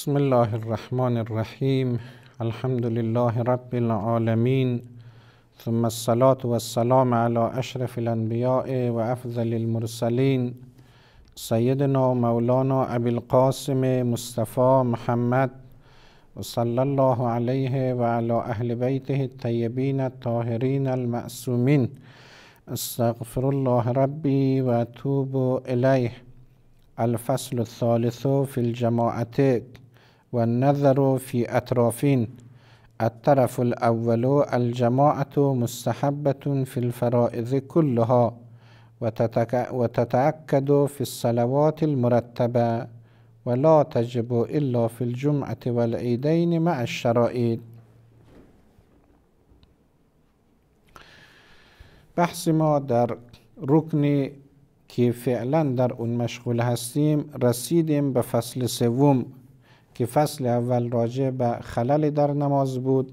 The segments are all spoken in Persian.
بسم الله الرحمن الرحيم الحمد لله رب العالمين ثم الصلاة والسلام على أشرف الأنبياء وأفضل المرسلين سيدنا مولانا أبي القاسم مصطفى محمد وصلى الله عليه وعلى أهل بيته الطيبين الطاهرين المأسومين استغفر الله ربي واتوب إليه الفصل الثالث في الجماعتين والنذر في أطرافين الطرف الأول الجماعة مستحبة في الفرائض كلها وتتأكد في الصلوات المرتبة ولا تجب إلا في الجمعة والعيدين مع الشرائط بحث ما در ركن كيف فعلا در اون مشغول هستيم رسیدیم بفصل سوم که فصل اول راجع به خلل در نماز بود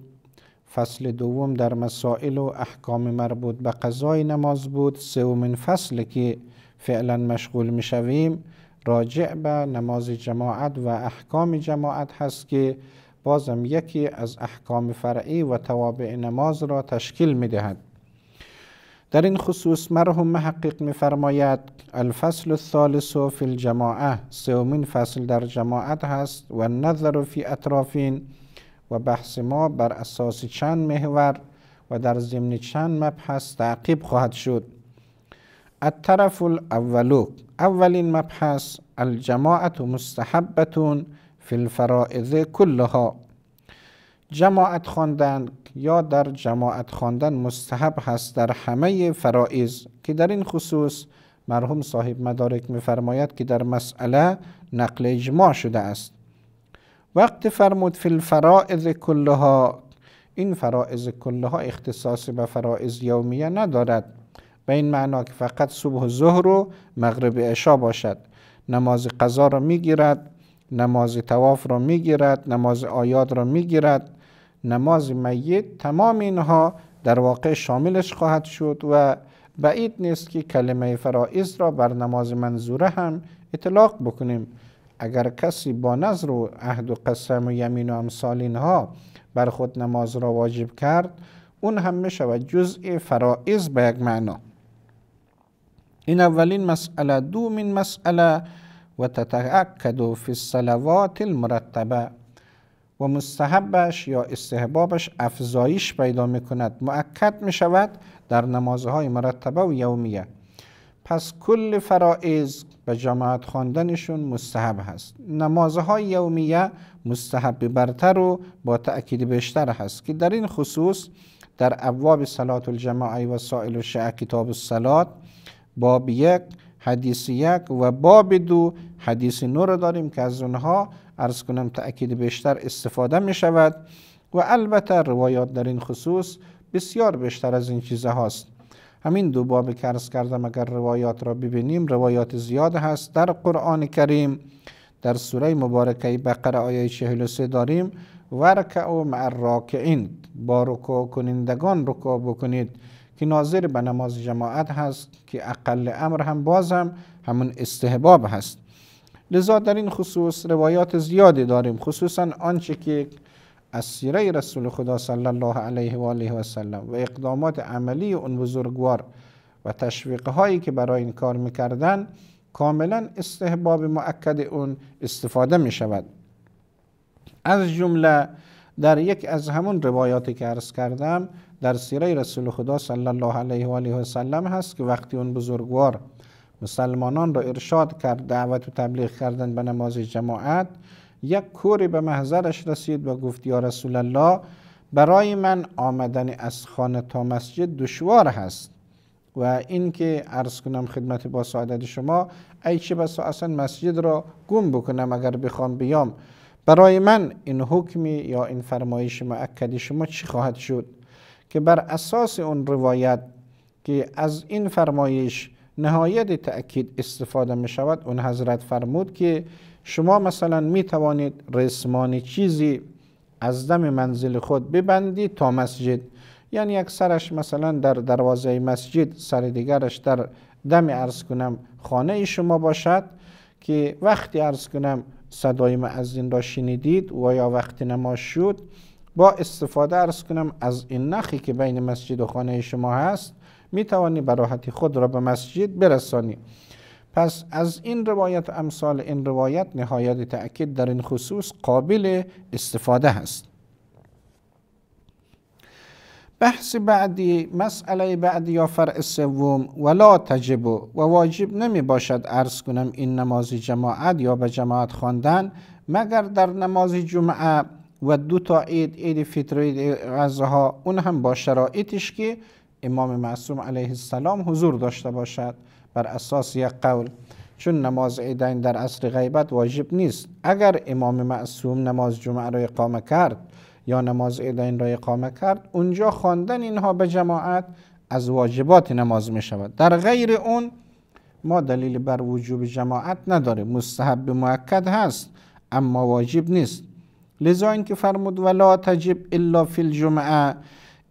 فصل دوم در مسائل و احکام مربوط به قضای نماز بود سومین فصل که فعلا مشغول می شویم راجع به نماز جماعت و احکام جماعت هست که بازم یکی از احکام فرعی و توابع نماز را تشکیل می دهد در این خصوص مرحوم محقق میفرماید الفصل الثالث فی الجماعه سومین فصل در جماعت هست و نظر فی اطرافین و بحث ما بر اساس چند محور و در ضمن چند مبحث تعقیب خواهد شد الطرف الاولو اولین مبحث الجماعت مستحبتون فی الفرائض کلها جماعت خواندن یا در جماعت خواندن مستحب هست در همه فرائض که در این خصوص مرحوم صاحب مدارک میفرماید که در مسئله نقل اجماع شده است وقت فرمود فی الفرائض کلها این فرائض کلها اختصاص به فرائض یومیه ندارد به این معنا که فقط صبح و ظهر و مغرب عشا باشد نماز قضا را میگیرد نماز تواف را میگیرد نماز آیاد را میگیرد نماز میت تمام اینها در واقع شاملش خواهد شد و بعید نیست که کلمه فرائض را بر نماز منظوره هم اطلاق بکنیم اگر کسی با نظر و عهد و قسم و یمین و امثال اینها بر خود نماز را واجب کرد اون هم می شود جزء فرائض به یک معنا این اولین مسئله دومین مسئله و تتعکدو فی الصلوات المرتبه و مستحبش یا استحبابش افزایش پیدا می کند مؤکد می شود در نمازهای مرتبه و یومیه پس کل فرائض به جماعت خواندنشون مستحب هست نمازهای یومیه مستحب برتر و با تأکید بیشتر هست که در این خصوص در ابواب صلات الجماعی و سائل و کتاب السلات باب یک حدیث یک و باب دو حدیث نور داریم که از اونها ارز کنم تأکید بیشتر استفاده می شود و البته روایات در این خصوص بسیار بیشتر از این چیزه هاست همین دو باب که کردم اگر روایات را ببینیم روایات زیاد هست در قرآن کریم در سوره مبارکه بقره آیه 43 داریم ورکعو مع راکعین با رکوع کنندگان رکوع بکنید که ناظر به نماز جماعت هست که اقل امر هم بازم همون استحباب هست لذا در این خصوص روایات زیادی داریم خصوصا آنچه که از سیره رسول خدا صلی الله علیه و آله و سلم و اقدامات عملی اون بزرگوار و تشویق که برای این کار میکردن کاملا استحباب مؤکد اون استفاده می شود از جمله در یک از همون روایاتی که عرض کردم در سیره رسول خدا صلی الله علیه و آله و سلم هست که وقتی اون بزرگوار مسلمانان را ارشاد کرد دعوت و تبلیغ کردن به نماز جماعت یک کوری به محضرش رسید و گفت یا رسول الله برای من آمدن از خانه تا مسجد دشوار هست و اینکه عرض کنم خدمت با سعادت شما ای چه بسا اصلا مسجد را گم بکنم اگر بخوام بیام برای من این حکمی یا این فرمایش معکد شما چی خواهد شد که بر اساس اون روایت که از این فرمایش نهایت تأکید استفاده می شود اون حضرت فرمود که شما مثلا می توانید رسمان چیزی از دم منزل خود ببندید تا مسجد یعنی یک سرش مثلا در دروازه مسجد سر دیگرش در دم ارز کنم خانه شما باشد که وقتی ارز کنم صدای این را شنیدید و یا وقتی نماز شد با استفاده ارز کنم از این نخی که بین مسجد و خانه شما هست می توانی براحتی خود را به مسجد برسانی پس از این روایت امثال این روایت نهایت تأکید در این خصوص قابل استفاده هست بحث بعدی مسئله بعدی یا فرع سوم ولا تجب و واجب نمی باشد ارز کنم این نماز جماعت یا به جماعت خواندن مگر در نماز جمعه و دو تا عید عید فطر عید اون هم با شرایطش که امام معصوم علیه السلام حضور داشته باشد بر اساس یک قول چون نماز عیدین در عصر غیبت واجب نیست اگر امام معصوم نماز جمعه را اقامه کرد یا نماز عیدین را اقامه کرد اونجا خواندن اینها به جماعت از واجبات نماز می شود در غیر اون ما دلیل بر وجوب جماعت نداره مستحب موکد هست اما واجب نیست لذا اینکه فرمود ولا تجب الا فی الجمعه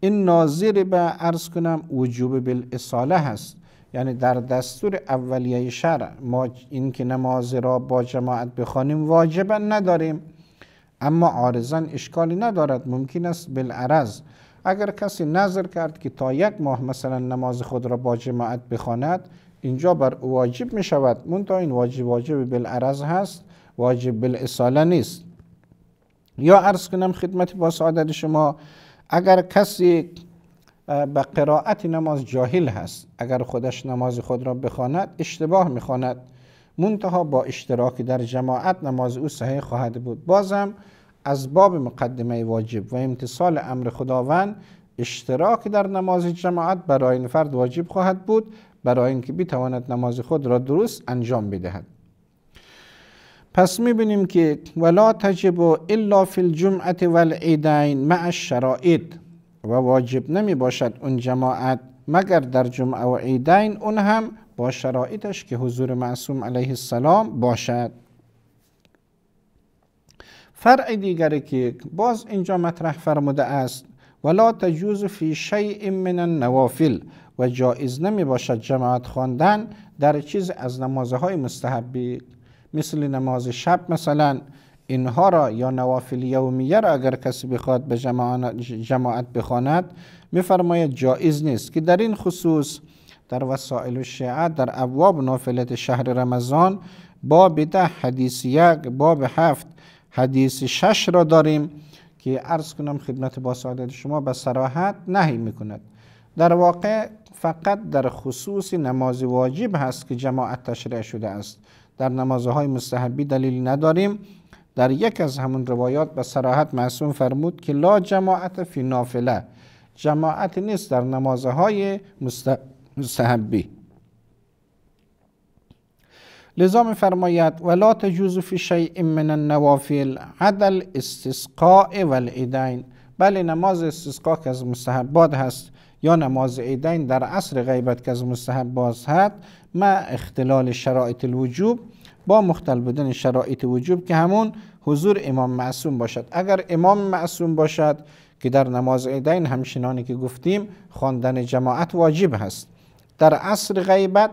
این ناظر به عرض کنم وجوب بالاصاله هست یعنی در دستور اولیه شرع ما این که نماز را با جماعت بخوانیم واجبا نداریم اما عارضا اشکالی ندارد ممکن است بالعرض اگر کسی نظر کرد که تا یک ماه مثلا نماز خود را با جماعت بخواند اینجا بر واجب می شود تا این واجب واجب بالعرض هست واجب بالاصاله نیست یا عرض کنم خدمت با سعادت شما اگر کسی به قرائت نماز جاهل هست اگر خودش نماز خود را بخواند اشتباه میخواند منتها با اشتراک در جماعت نماز او صحیح خواهد بود بازم از باب مقدمه واجب و امتصال امر خداوند اشتراک در نماز جماعت برای این فرد واجب خواهد بود برای اینکه بتواند نماز خود را درست انجام بدهد پس میبینیم که ولا تجب الا فی الجمعه والعیدین مع الشرائط و واجب نمی باشد اون جماعت مگر در جمعه و عیدین اون هم با شرایطش که حضور معصوم علیه السلام باشد فرع دیگری که باز اینجا مطرح فرموده است ولا تجوز فی شیء من النوافل و جایز نمی باشد جماعت خواندن در چیز از نمازهای مستحبی مثل نماز شب مثلا اینها را یا نوافل یومیه را اگر کسی بخواد به جماعت بخواند میفرماید جایز نیست که در این خصوص در وسائل الشیعه در ابواب نافلت شهر رمضان باب ده حدیث یک باب هفت حدیث شش را داریم که عرض کنم خدمت با سعادت شما به سراحت نهی میکند در واقع فقط در خصوص نماز واجب هست که جماعت تشریع شده است در نمازهای مستحبی دلیل نداریم در یک از همون روایات به سراحت معصوم فرمود که لا جماعت فی نافله جماعت نیست در نمازهای مستحبی لذا می فرماید ولا تجوز فی شیء من النوافل عدل استسقاء والعیدین بله نماز استسقا که از مستحبات هست یا نماز عیدین در عصر غیبت که از مستحب باز هد ما اختلال شرایط الوجوب با مختل بودن شرایط وجوب که همون حضور امام معصوم باشد اگر امام معصوم باشد که در نماز عیدین همشنانی که گفتیم خواندن جماعت واجب هست در عصر غیبت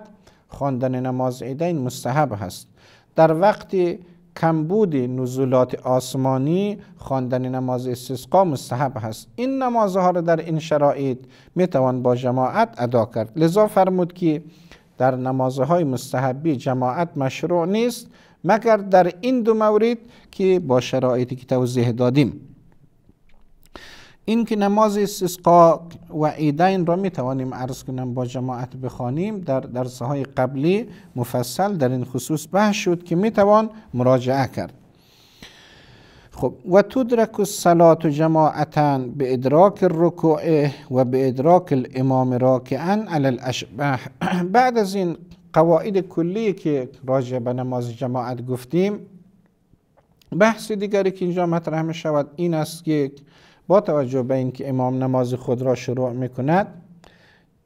خواندن نماز عیدین مستحب هست در وقتی کمبود نزولات آسمانی خواندن نماز استسقا مستحب هست این نمازها را در این شرایط میتوان با جماعت ادا کرد لذا فرمود که در نمازهای مستحبی جماعت مشروع نیست مگر در این دو مورد که با شرایطی که توضیح دادیم این که نماز استسقا و عیدین را می توانیم عرض کنم با جماعت بخوانیم در درس های قبلی مفصل در این خصوص بحث شد که می توان مراجعه کرد خب و تدرک الصلات جماعتا به ادراک الرکوع و به ادراک الامام راکعا علی الاشبه بعد از این قواعد کلی که راجع به نماز جماعت گفتیم بحث دیگری که اینجا مطرح شود این است که با توجه به اینکه امام نماز خود را شروع می کند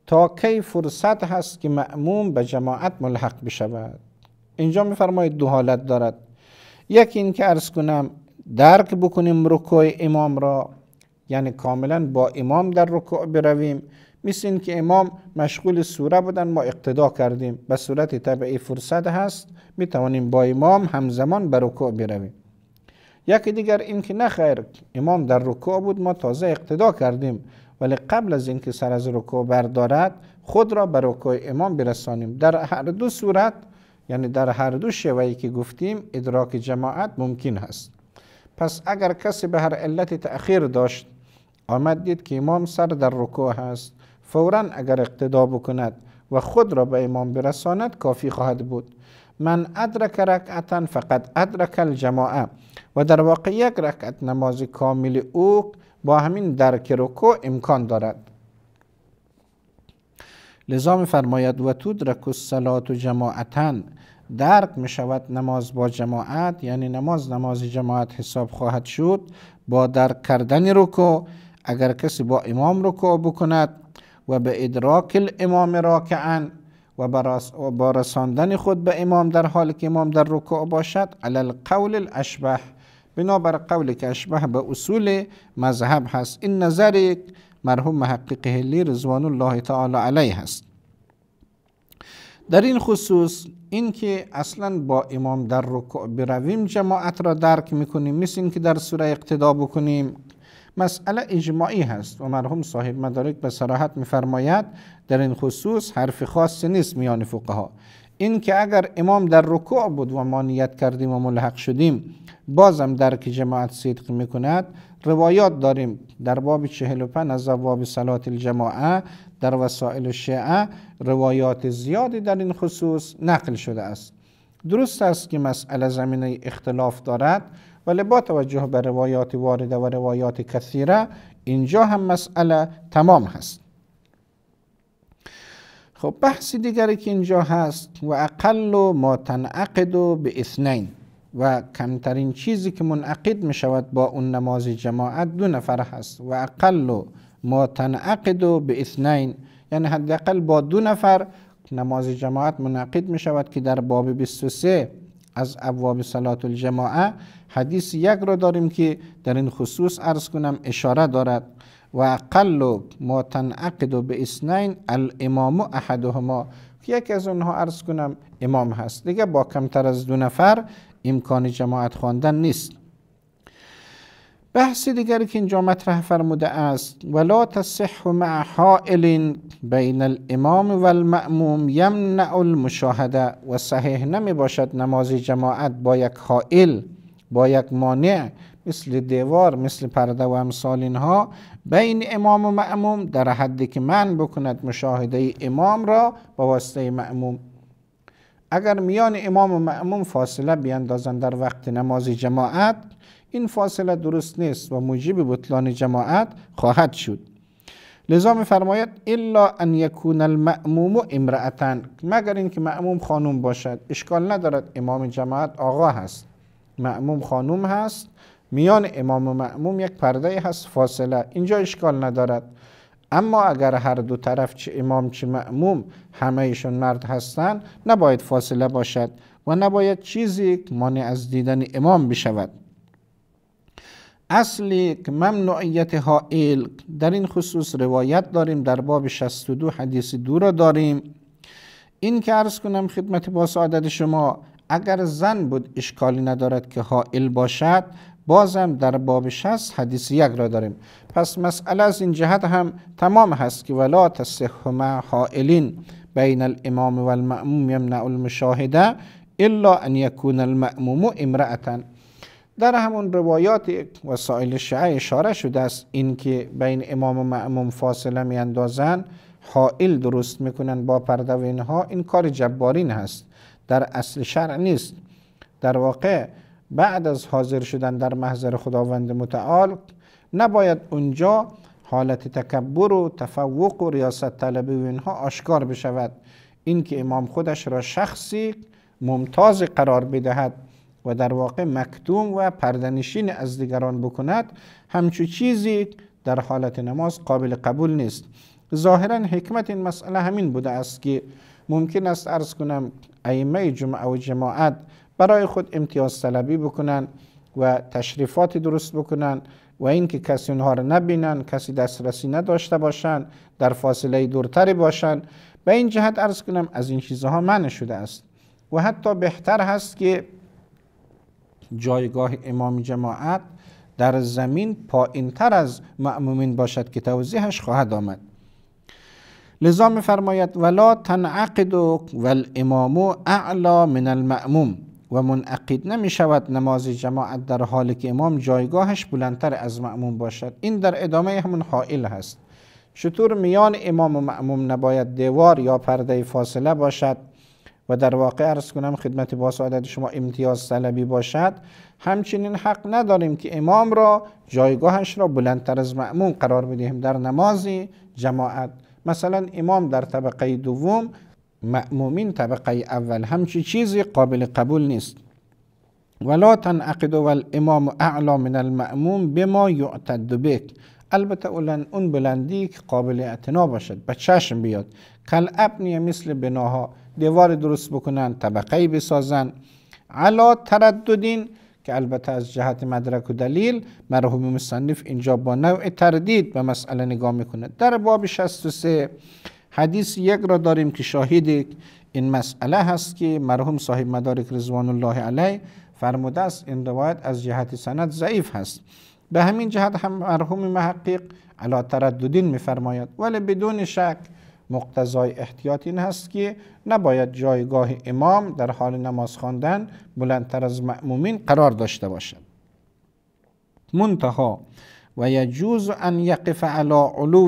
تا کی فرصت هست که معموم به جماعت ملحق بشود اینجا میفرمایید دو حالت دارد یکی این که ارز کنم درک بکنیم رکوع امام را یعنی کاملا با امام در رکوع برویم مثل این که امام مشغول سوره بودن ما اقتدا کردیم به صورت طبعی فرصت هست می توانیم با امام همزمان به رکوع برویم یکی دیگر این که امام در رکوع بود ما تازه اقتدا کردیم ولی قبل از اینکه سر از رکوع بردارد خود را به رکوع امام برسانیم در هر دو صورت یعنی در هر دو شوهی که گفتیم ادراک جماعت ممکن هست پس اگر کسی به هر علت تأخیر داشت آمد دید که امام سر در رکوع هست فورا اگر اقتدا بکند و خود را به امام برساند کافی خواهد بود من ادرک رکعتا فقط ادرک الجماعه و در واقع یک رکعت نماز کامل او با همین درک رکوع امکان دارد لذا فرماید و تدرک الصلات جماعتا درک می شود نماز با جماعت یعنی نماز نماز جماعت حساب خواهد شد با درک کردن رکوع اگر کسی با امام رکوع بکند و به ادراک الامام راکعند و با رساندن خود به امام در حالی که امام در رکوع باشد علی القول الاشبه بنابر قول که اشبه به اصول مذهب هست این نظر مرحوم محقق هلی رضوان الله تعالی علیه هست در این خصوص اینکه اصلا با امام در رکوع برویم جماعت را درک میکنیم مثل اینکه در سوره اقتدا بکنیم مسئله اجماعی هست و مرحوم صاحب مدارک به صراحت میفرماید در این خصوص حرف خاصی نیست میان فقها این که اگر امام در رکوع بود و ما نیت کردیم و ملحق شدیم بازم در که جماعت صدق میکند روایات داریم در باب چهل از باب صلات الجماعه در وسائل شیعه روایات زیادی در این خصوص نقل شده است درست است که مسئله زمینه اختلاف دارد ولی با توجه به روایات وارده و روایات کثیره اینجا هم مسئله تمام هست خب بحث دیگری که اینجا هست و اقل و ما تنعقد و به اثنین و کمترین چیزی که منعقد می شود با اون نماز جماعت دو نفر هست و اقل و ما تنعقد و به اثنین یعنی حداقل با دو نفر نماز جماعت منعقد می شود که در باب 23 از ابواب صلات الجماعه حدیث یک را داریم که در این خصوص عرض کنم اشاره دارد و اقل ما تنعقد به اسنین الامام احدهما یکی از اونها عرض کنم امام هست دیگه با کمتر از دو نفر امکان جماعت خواندن نیست بحث دیگری که اینجا مطرح فرموده است ولا تصح مع حائل بین الامام و المأموم یمنع المشاهده و صحیح نمی باشد نماز جماعت با یک حائل با یک مانع مثل دیوار مثل پرده و امثال اینها بین امام و مأموم در حدی که من بکند مشاهده امام را با واسطه مأموم اگر میان امام و مأموم فاصله بیاندازند در وقت نماز جماعت این فاصله درست نیست و موجب بطلان جماعت خواهد شد لذا فرماید الا ان یکون المأموم امرأتن مگر اینکه معموم خانوم باشد اشکال ندارد امام جماعت آقا هست معموم خانوم هست میان امام و معموم یک پرده هست فاصله اینجا اشکال ندارد اما اگر هر دو طرف چه امام چه معموم ایشون مرد هستند نباید فاصله باشد و نباید چیزی مانع از دیدن امام بشود که ممنوعیت ها در این خصوص روایت داریم در باب 62 حدیث دو را داریم این که عرض کنم خدمت با شما اگر زن بود اشکالی ندارد که حائل باشد بازم در باب 60 حدیث یک را داریم پس مسئله از این جهت هم تمام هست که ولا تصحما حائلین بین الامام و المأموم یمنع المشاهده الا ان یکون المأموم امرأتن در همون روایات وسایل شعه اشاره شده است اینکه بین امام و معموم فاصله می اندازن حائل درست میکنن با پرده و اینها این کار جبارین هست در اصل شرع نیست در واقع بعد از حاضر شدن در محضر خداوند متعال نباید اونجا حالت تکبر و تفوق و ریاست طلبی و اینها آشکار بشود اینکه امام خودش را شخصی ممتاز قرار بدهد و در واقع مکتوم و پردنشین از دیگران بکند همچو چیزی در حالت نماز قابل قبول نیست ظاهرا حکمت این مسئله همین بوده است که ممکن است ارز کنم ایمه جمعه و جماعت برای خود امتیاز طلبی بکنند و تشریفات درست بکنند و اینکه کسی اونها را نبینند کسی دسترسی نداشته باشند در فاصله دورتری باشن به این جهت ارز کنم از این چیزها منع شده است و حتی بهتر هست که جایگاه امام جماعت در زمین پایین تر از معمومین باشد که توضیحش خواهد آمد لذا میفرماید ولا تنعقد و الامام اعلا من المعموم و منعقد نمی شود نماز جماعت در حالی که امام جایگاهش بلندتر از معموم باشد این در ادامه همون حائل هست چطور میان امام و معموم نباید دیوار یا پرده فاصله باشد و در واقع عرض کنم خدمت با سعادت شما امتیاز طلبی باشد همچنین حق نداریم که امام را جایگاهش را بلندتر از معموم قرار بدهیم در نماز جماعت مثلا امام در طبقه دوم معمومین طبقه اول همچی چیزی قابل قبول نیست ولا تنعقد والامام اعلا من المأموم بما یعتد بک البته اون بلندی که قابل اعتنا باشد به چشم بیاد کل ابنی مثل بناها دیوار درست بکنن طبقه بسازن علا ترددین که البته از جهت مدرک و دلیل مرحوم مصنف اینجا با نوع تردید به مسئله نگاه میکنه در باب 63 حدیث یک را داریم که شاهد این مسئله هست که مرحوم صاحب مدارک رضوان الله علیه فرموده است این روایت از جهت سند ضعیف هست به همین جهت هم مرحوم محقق علا ترددین میفرماید ولی بدون شک مقتضای احتیاط این هست که نباید جایگاه امام در حال نماز خواندن بلندتر از مأمومین قرار داشته باشد منتها و یجوز ان یقف علی علو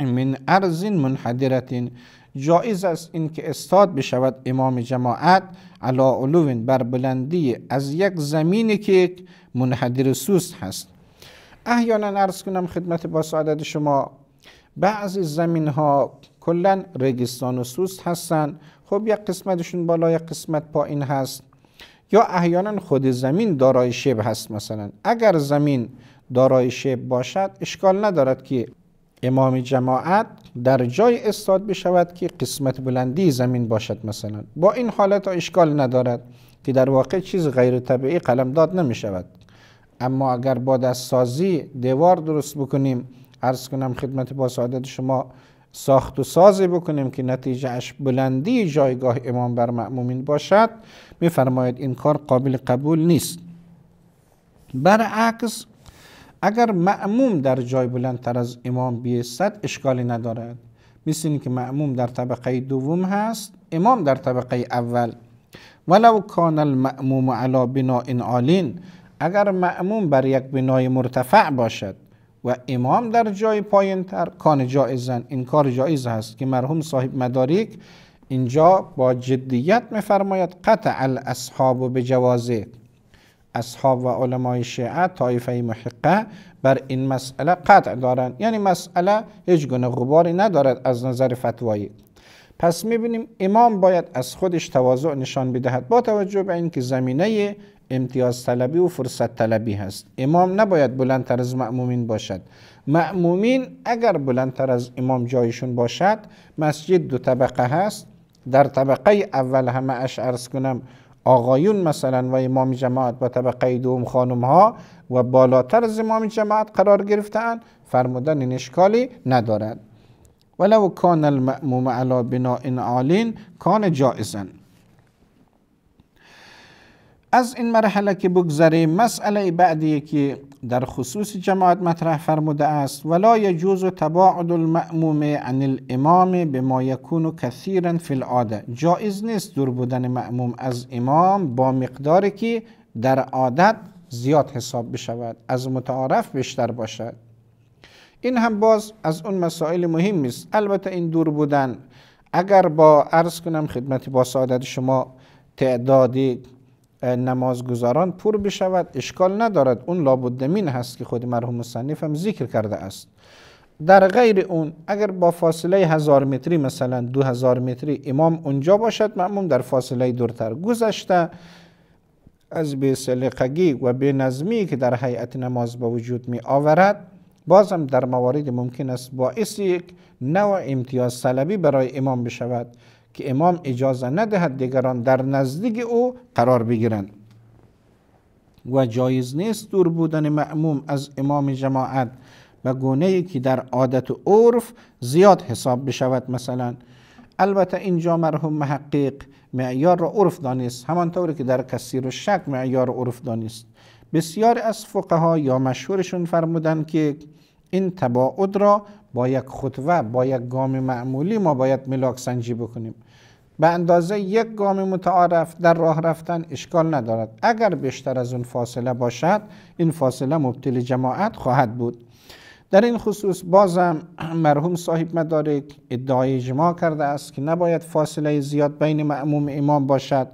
من ارز منحدرت جایز است اینکه استاد بشود امام جماعت علی علو بر بلندی از یک زمینی که منحدر سوست هست احیانا ارز کنم خدمت با سعادت شما بعضی زمین ها کلا رگستان و سوست هستن خب یک قسمتشون بالا یک قسمت پایین هست یا احیانا خود زمین دارای شب هست مثلا اگر زمین دارای شب باشد اشکال ندارد که امام جماعت در جای استاد بشود که قسمت بلندی زمین باشد مثلا با این حالت اشکال ندارد که در واقع چیز غیر طبیعی قلمداد نمی شود اما اگر با دستسازی دیوار درست بکنیم عرض کنم خدمت با سعادت شما ساخت و سازی بکنیم که نتیجه اش بلندی جایگاه امام بر معمومین باشد میفرماید این کار قابل قبول نیست برعکس اگر معموم در جای بلندتر از امام بیستد اشکالی ندارد مثل که معموم در طبقه دوم هست امام در طبقه اول ولو کان المعموم علی این عالین اگر معموم بر یک بنای مرتفع باشد و امام در جای پایین تر کان جایزن این کار جایز هست که مرحوم صاحب مداریک اینجا با جدیت میفرماید قطع الاصحاب به جوازه اصحاب و علمای شیعه طایفه محقه بر این مسئله قطع دارند یعنی مسئله هیچ گونه غباری ندارد از نظر فتوایی پس میبینیم امام باید از خودش تواضع نشان بدهد با توجه به اینکه زمینه امتیاز طلبی و فرصت طلبی هست امام نباید بلندتر از معمومین باشد معمومین اگر بلندتر از امام جایشون باشد مسجد دو طبقه هست در طبقه اول همه اش ارز کنم آقایون مثلا و امام جماعت و طبقه دوم خانم ها و بالاتر از امام جماعت قرار گرفتن فرمودن این اشکالی ندارد ولو کان المأموم بنا این عالین کان جائزن از این مرحله که بگذریم مسئله بعدی که در خصوص جماعت مطرح فرموده است ولا یجوز تباعد المأموم عن الامام بما یکون کثیرا فی العاده جائز نیست دور بودن مأموم از امام با مقداری که در عادت زیاد حساب بشود از متعارف بیشتر باشد این هم باز از اون مسائل مهم است البته این دور بودن اگر با عرض کنم خدمت با سعادت شما تعدادی نمازگزاران پر بشود اشکال ندارد اون لابدمین هست که خود مرحوم مصنف هم ذکر کرده است در غیر اون اگر با فاصله هزار متری مثلا دو هزار متری امام اونجا باشد معموم در فاصله دورتر گذشته از بسلقگی و به نظمی که در هیئت نماز با وجود می آورد باز در موارد ممکن است باعث یک نوع امتیاز سلبی برای امام بشود که امام اجازه ندهد دیگران در نزدیک او قرار بگیرند و جایز نیست دور بودن معموم از امام جماعت به گونه ای که در عادت و عرف زیاد حساب بشود مثلا البته اینجا مرحوم محقق معیار را عرف دانست همانطور که در کثیر و شک معیار عرف دانست بسیار از فقها یا مشهورشون فرمودن که این تباعد را با یک خطوه با یک گام معمولی ما باید ملاک سنجی بکنیم به اندازه یک گام متعارف در راه رفتن اشکال ندارد اگر بیشتر از اون فاصله باشد این فاصله مبتل جماعت خواهد بود در این خصوص بازم مرحوم صاحب مدارک ادعای اجماع کرده است که نباید فاصله زیاد بین معموم امام باشد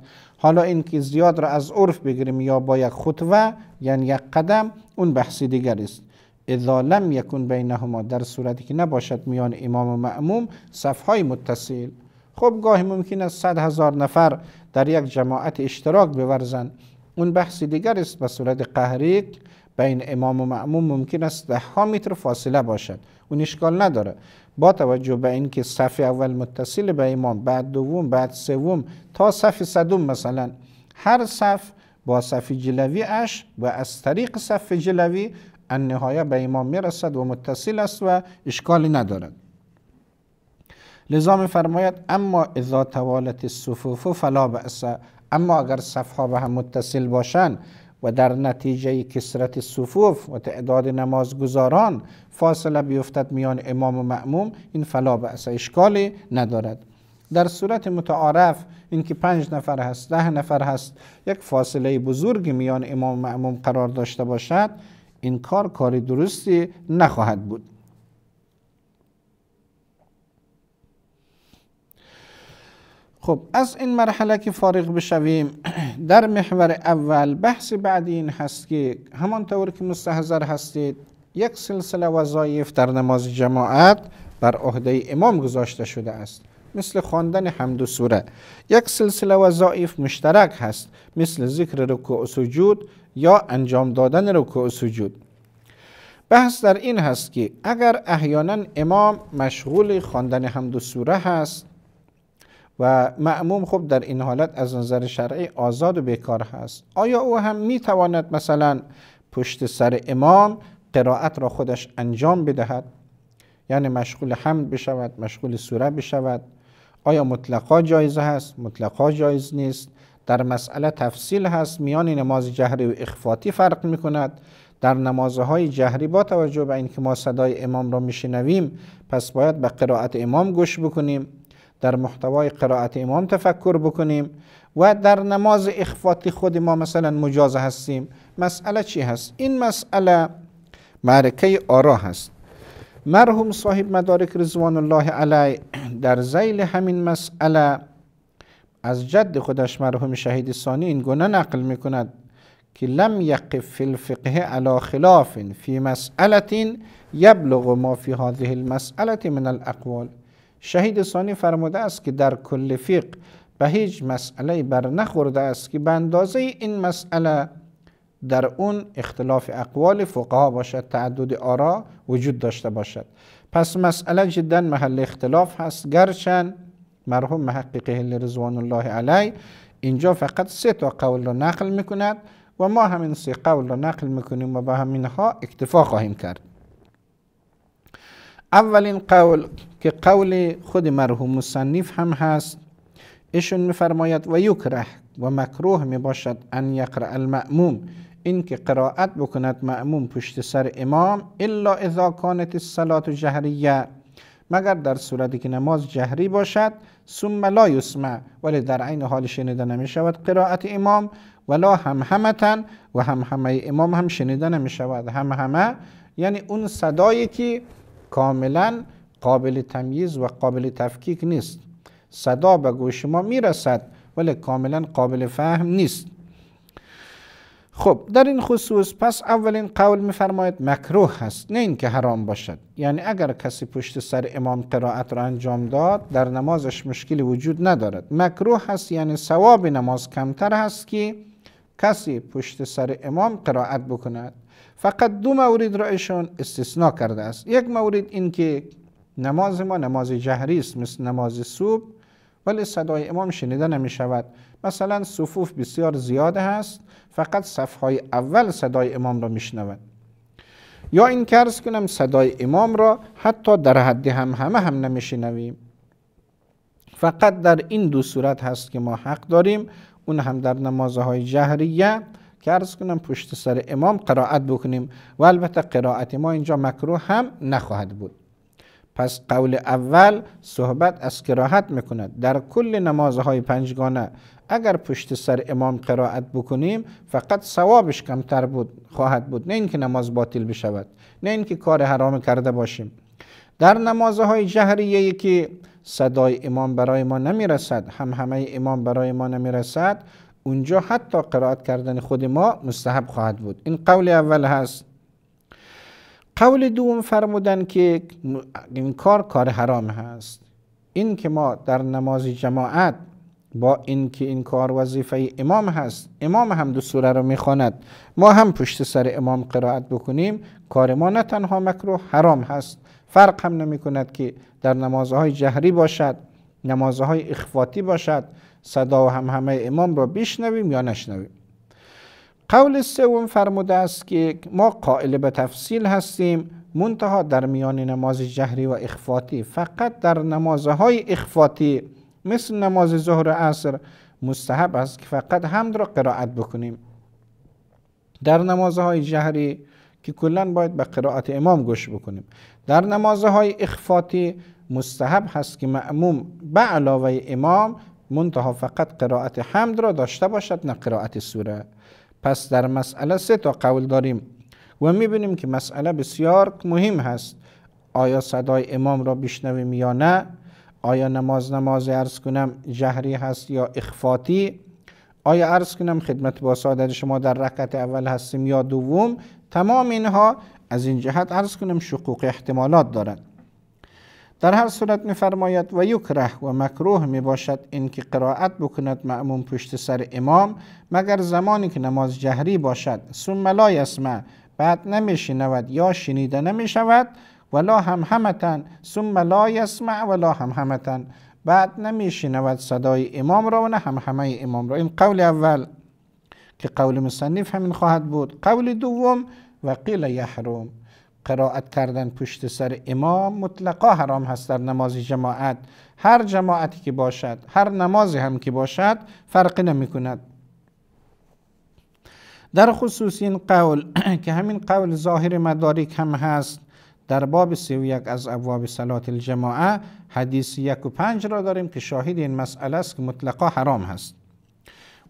حالا اینکه زیاد را از عرف بگیریم یا با یک خطوه یعنی یک قدم اون بحثی دیگر است اذا لم یکون بینهما در صورتی که نباشد میان امام و معموم صفهای متصل خب گاهی ممکن است صد هزار نفر در یک جماعت اشتراک بورزند اون بحثی دیگر است به صورت قهریک. بین امام و معموم ممکن است ده ها متر فاصله باشد اون اشکال نداره با توجه به اینکه صف اول متصل به امام بعد دوم بعد سوم تا صف صدوم مثلا هر صف با صف جلوی اش و از طریق صف جلوی نهایه به امام میرسد و متصل است و اشکالی ندارد لذا فرماید. اما اذا توالت الصفوف فلا بأس اما اگر صفها به هم متصل باشند و در نتیجه کسرت صفوف و تعداد نمازگزاران فاصله بیفتد میان امام و معموم این فلا بأس اشکالی ندارد در صورت متعارف اینکه پنج نفر هست ده نفر هست یک فاصله بزرگی میان امام و معموم قرار داشته باشد این کار کاری درستی نخواهد بود خب از این مرحله که فارغ بشویم در محور اول بحث بعدی این هست که همانطور که مستحضر هستید یک سلسله وظایف در نماز جماعت بر عهده امام گذاشته شده است مثل خواندن حمد و سوره یک سلسله وظایف مشترک هست مثل ذکر رکوع و سجود یا انجام دادن رکوع و سجود بحث در این هست که اگر احیانا امام مشغول خواندن حمد و سوره هست و معموم خب در این حالت از نظر شرعی آزاد و بیکار هست آیا او هم میتواند مثلا پشت سر امام قرائت را خودش انجام بدهد یعنی مشغول حمد بشود مشغول سوره بشود آیا مطلقا جایزه هست مطلقا جایز نیست در مسئله تفصیل هست میان نماز جهری و اخفاتی فرق می کند در نمازهای جهری با توجه به اینکه ما صدای امام را میشنویم پس باید به قرائت امام گوش بکنیم در محتوای قرائت امام تفکر بکنیم و در نماز اخفاتی خود ما مثلا مجاز هستیم مسئله چی هست؟ این مسئله معرکه آرا هست مرحوم صاحب مدارک رضوان الله علی در زیل همین مسئله از جد خودش مرحوم شهید ثانی این گونه نقل میکند که لم یقف فی الفقه علا خلاف فی مسئله یبلغ ما فی هذه المسئله من الاقوال شهید ثانی فرموده است که در کل فقه به هیچ مسئله بر نخورده است که به اندازه این مسئله در اون اختلاف اقوال فقها باشد تعدد آرا وجود داشته باشد پس مسئله جدا محل اختلاف هست گرچن مرحوم محقق هل رضوان الله علی اینجا فقط سه تا قول را نقل میکند و ما همین سه قول را نقل میکنیم و به همینها اکتفا خواهیم کرد اولین قول که قول خود مرحوم مصنف هم هست ایشون میفرماید و یکره و مکروه می باشد ان یقرا المأموم این که قرائت بکند مأموم پشت سر امام الا اذا کانت الصلاه جهریه مگر در صورتی که نماز جهری باشد ثم لا یسمع ولی در عین حال شنیده نمی شود قرائت امام ولا هم همتن و هم همه امام هم شنیده نمی شود هم همه یعنی اون صدایی که کاملا قابل تمیز و قابل تفکیک نیست صدا به گوش ما میرسد ولی کاملا قابل فهم نیست خب در این خصوص پس اولین قول میفرماید مکروه هست نه اینکه حرام باشد یعنی اگر کسی پشت سر امام قرائت را انجام داد در نمازش مشکلی وجود ندارد مکروه هست یعنی ثواب نماز کمتر هست که کسی پشت سر امام قرائت بکند فقط دو مورد را ایشون استثناء کرده است یک مورد این که نماز ما نماز جهری است مثل نماز صبح ولی صدای امام شنیده نمی شود مثلا صفوف بسیار زیاد هست فقط صفهای اول صدای امام را میشنود یا این کرز کنم صدای امام را حتی در حدی هم همه هم نمیشنویم فقط در این دو صورت هست که ما حق داریم اون هم در نمازهای جهریه که عرض کنم پشت سر امام قرائت بکنیم و البته قرائت ما اینجا مکروه هم نخواهد بود پس قول اول صحبت از کراهت میکند در کل نمازهای پنجگانه اگر پشت سر امام قرائت بکنیم فقط ثوابش کمتر بود خواهد بود نه اینکه نماز باطل بشود نه اینکه کار حرام کرده باشیم در نمازهای جهریه که صدای امام برای ما نمیرسد هم همه امام برای ما نمیرسد اونجا حتی قرائت کردن خود ما مستحب خواهد بود این قول اول هست قول دوم فرمودن که این کار کار حرام هست این که ما در نماز جماعت با این که این کار وظیفه ای امام هست امام هم دو سوره رو میخواند ما هم پشت سر امام قرائت بکنیم کار ما نه تنها مکروه حرام هست فرق هم نمی کند که در نمازهای جهری باشد نمازهای اخفاتی باشد صدا و هم همه امام را بشنویم یا نشنویم قول سوم فرموده است که ما قائل به تفصیل هستیم منتها در میان نماز جهری و اخفاتی فقط در نمازهای اخفاتی مثل نماز ظهر عصر مستحب است که فقط حمد را قرائت بکنیم در نمازهای جهری که کلا باید به قرائت امام گوش بکنیم در نمازهای اخفاتی مستحب هست که معموم به علاوه امام منتها فقط قرائت حمد را داشته باشد نه قرائت سوره پس در مسئله سه تا قول داریم و میبینیم که مسئله بسیار مهم هست آیا صدای امام را بشنویم یا نه آیا نماز نماز ارز کنم جهری هست یا اخفاتی آیا ارز کنم خدمت با سادر شما در رکعت اول هستیم یا دوم تمام اینها از این جهت ارز کنم شقوق احتمالات دارند در هر صورت میفرماید و یکره و مکروه می باشد اینکه قرائت بکند معموم پشت سر امام مگر زمانی که نماز جهری باشد ثم لا یسمع بعد شنود یا شنیده نمیشود ولا هم همتن ثم لا یسمع ولا هم همتن بعد شنود صدای امام را و نه هم همه امام را این قول اول که قول مصنف همین خواهد بود قول دوم و قیل یحرم قرائت کردن پشت سر امام مطلقا حرام هست در نماز جماعت هر جماعتی که باشد هر نمازی هم که باشد فرقی نمی کند در خصوص این قول که همین قول ظاهر مدارک هم هست در باب سی و یک از ابواب صلات الجماعه حدیث یک و پنج را داریم که شاهد این مسئله است که مطلقا حرام هست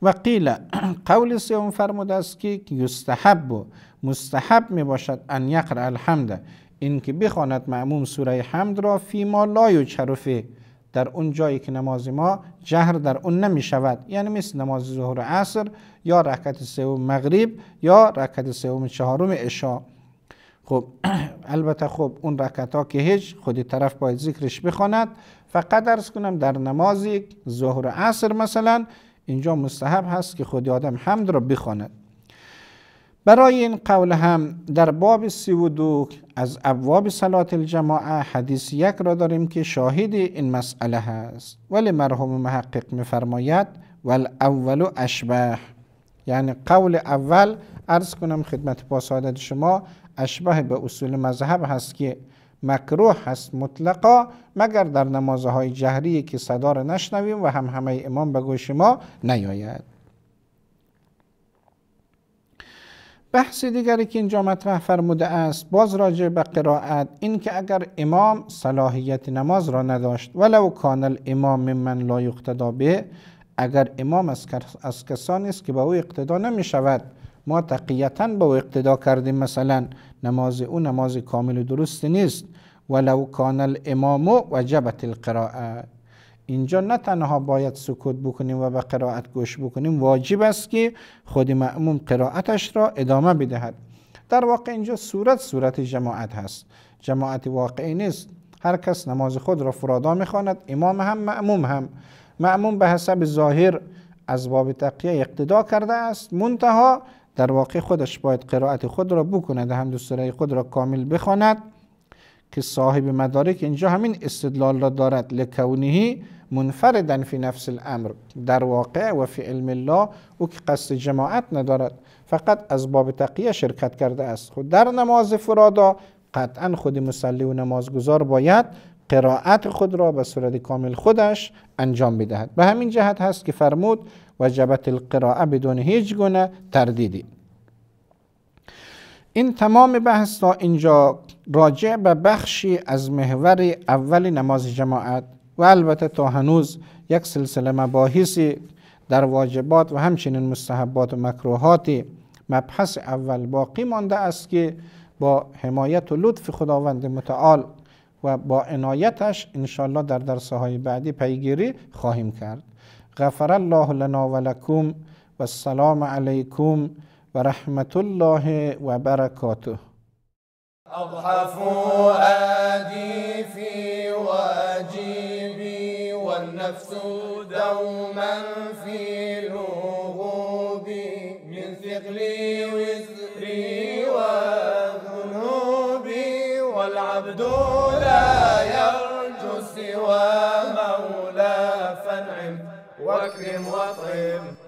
و قیل قول سوم فرموده است که یستحب مستحب می باشد ان یقر الحمد این که بخواند معموم سوره حمد را فی ما لا یجرفه در اون جایی که نماز ما جهر در اون نمی شود یعنی مثل نماز ظهر عصر یا رکعت سوم مغرب یا رکعت سوم چهارم عشا خب البته خب اون رکعت ها که هیچ خودی طرف باید ذکرش بخواند فقط ارز کنم در نماز ظهر عصر مثلا اینجا مستحب هست که خودی آدم حمد را بخواند برای این قول هم در باب سی و دو از ابواب صلات الجماعه حدیث یک را داریم که شاهد این مسئله هست ولی مرحوم محقق میفرماید والاول اشبه یعنی قول اول ارز کنم خدمت با سعادت شما اشبه به اصول مذهب هست که مکروه هست مطلقا مگر در نمازهای جهری که صدا را نشنویم و هم همه امام به گوش ما نیاید بحث دیگری که اینجا مطرح فرموده است باز راجع به قرائت این که اگر امام صلاحیت نماز را نداشت ولو کان الامام من لا یقتدا به اگر امام از کسانی است که به او اقتدا نمی شود ما تقیتا به او اقتدا کردیم مثلا نماز او نماز کامل و درست نیست ولو کان الامام وجبت القراءه اینجا نه تنها باید سکوت بکنیم و به قرائت گوش بکنیم واجب است که خود معموم قرائتش را ادامه بدهد در واقع اینجا صورت صورت جماعت هست جماعت واقعی نیست هر کس نماز خود را فرادا میخواند امام هم معموم هم معموم به حسب ظاهر از باب تقیه اقتدا کرده است منتها در واقع خودش باید قرائت خود را بکند هم دستوره خود را کامل بخواند که صاحب مدارک اینجا همین استدلال را دارد لکونهی منفردن فی نفس الامر در واقع و فی علم الله او که قصد جماعت ندارد فقط از باب تقیه شرکت کرده است خود در نماز فرادا قطعا خود مسلی و نمازگزار باید قرائت خود را به صورت کامل خودش انجام بدهد به همین جهت هست که فرمود وجبت القراءه بدون هیچ گونه تردیدی این تمام بحث تا اینجا راجع به بخشی از محور اول نماز جماعت و البته تا هنوز یک سلسله مباحثی در واجبات و همچنین مستحبات و مکروهات مبحث اول باقی مانده است که با حمایت و لطف خداوند متعال و با عنایتش انشالله در درسه های بعدی پیگیری خواهیم کرد غفر الله لنا و لکم و السلام علیکم ورحمة الله وبركاته أضحى فؤادي في واجبي والنفس دوما في لغوبي من ثقل وزري وذنوبي والعبد لا يرجو سوى مولى فانعم واكرم واطعم